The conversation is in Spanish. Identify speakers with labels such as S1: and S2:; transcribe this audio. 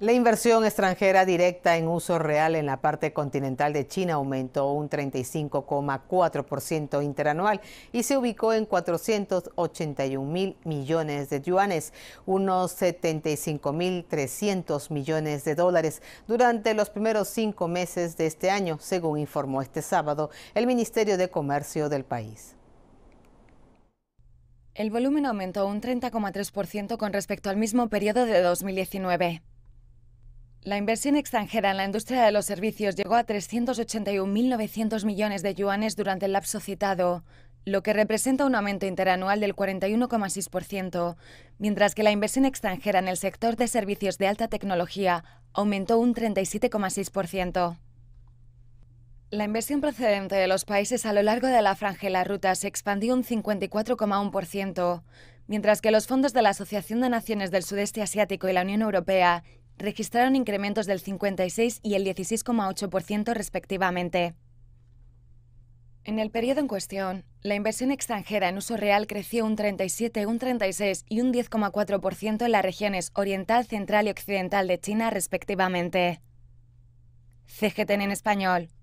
S1: La inversión extranjera directa en uso real en la parte continental de China aumentó un 35,4% interanual y se ubicó en 481 mil millones de yuanes, unos 75 mil millones de dólares durante los primeros cinco meses de este año, según informó este sábado el Ministerio de Comercio del país.
S2: El volumen aumentó un 30,3% con respecto al mismo periodo de 2019. La inversión extranjera en la industria de los servicios llegó a 381.900 millones de yuanes durante el lapso citado, lo que representa un aumento interanual del 41,6%, mientras que la inversión extranjera en el sector de servicios de alta tecnología aumentó un 37,6%. La inversión procedente de los países a lo largo de la franja y la ruta se expandió un 54,1%, mientras que los fondos de la Asociación de Naciones del Sudeste Asiático y la Unión Europea registraron incrementos del 56 y el 16,8% respectivamente. En el periodo en cuestión, la inversión extranjera en uso real creció un 37, un 36 y un 10,4% en las regiones oriental, central y occidental de China respectivamente. CGTN en español.